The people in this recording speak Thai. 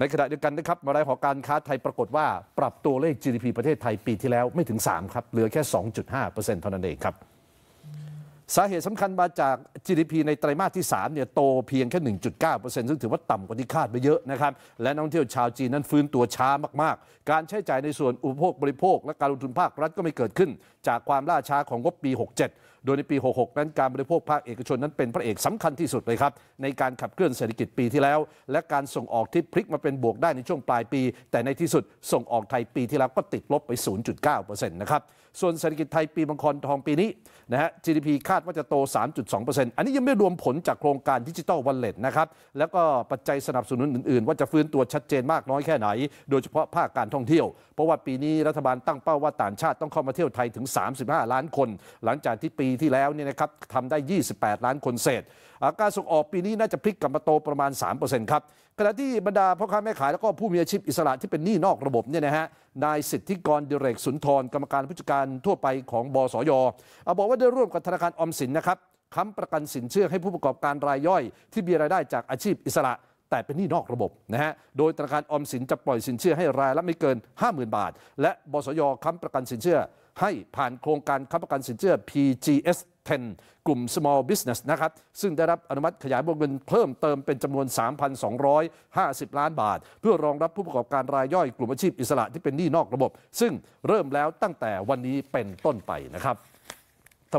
ในขณะเดียวกันนะครับมารายหอการค้าไทยปรากฏว่า ปรับตัวเลข GDP ประเทศไทยปีที่แล้วไม่ถึง 3 ครับ เหลือแค่ 2.5%เเท่านั้นเองครับ สาเหตุสำคัญมาจาก GDP ในไตรมาสที่3เนี่ยโตเพียงแค่ 1.9%ซึ่งถือว่าต่ำกว่าที่คาดไปเยอะนะครับและนักท่องเที่ยวชาวจีน นั้นฟื้นตัวช้ามากๆ การใช้จ่ายในส่วนอุปโภคบริโภคและการลงทุนภาครัฐก็ไม่เกิดขึ้นจากความล่าช้าของงบปี 67 โดยในปี 66 นั้นการบริโภคภาคเอกชนนั้นเป็นพระเอกสำคัญที่สุดเลยครับ ในการขับเคลื่อนเศรษฐกิจปีที่แล้ว และการส่งออกที่พลิกมาเป็นบวกได้ในช่วงปลายปี แต่ในที่สุดส่งออกไทยปีที่แล้วก็ติดลบไป 0.9%นะครับส่วนเศรษฐกิจไทยปีมังกรทองปีนี้นะฮะ GDP คาดว่าจะโต 3.2%อันนี้ยังไม่รวมผลจากโครงการดิจิตอลวันเล็ตนะครับแล้วก็ปัจจัยสนับสนุนอื่นๆ ว่าจะฟื้นตัวชัดเจนมากน้อยแค่ไหน โดยเฉพาะภาคการท่องเที่ยวเพราะว่าปีนี้รัฐบาลตั้งเป้าว่า ต่างชาติต้องเข้ามาเที่ยวไทยถึง35 ล้านคน หลังจากที่ปีที่แล้วเนี่ยนะครับทำได้ 28 ล้านคนเศษการส่งออกปีนี้น่าจะพลิกกลับมาโตประมาณ 3%ครับ ขณะที่บรรดาพ่อค้าแม่ขายแล้วก็ผู้มีอาชีพอิสระที่เป็นหนี้นอกระบบเนี่ยนะฮะ นายสิทธิกรดิเรกสุนทรกรรมการผู้จัดการทั่วไปของบสยอบอกว่าได้ร่วมกับธนาคารอมสินนะครับค้ำประกันสินเชื่อให้ผู้ประกอบการรายย่อย ที่มีรายได้จากอาชีพอิสระ แต่เป็นหนี้นอกระบบนะฮะ โดยธนาคารอมสินจะปล่อยสินเชื่อให้รายละไม่เกิน 50,000 บาท และบสย ค้ำประกันสินเชื่อให้ผ่านโครงการค้ำประกันสินเชื่อ PGS 10 กลุ่ม small business นะครับ ซึ่งได้รับอนุมัติขยายวงเงินเพิ่มเติมเป็นจำนวน 3,250 ล้านบาท เพื่อรองรับผู้ประกอบการรายย่อยกลุ่มอาชีพอิสระที่เป็นหนี้นอกระบบ ซึ่งเริ่มแล้วตั้งแต่วันนี้เป็นต้นไปนะครับ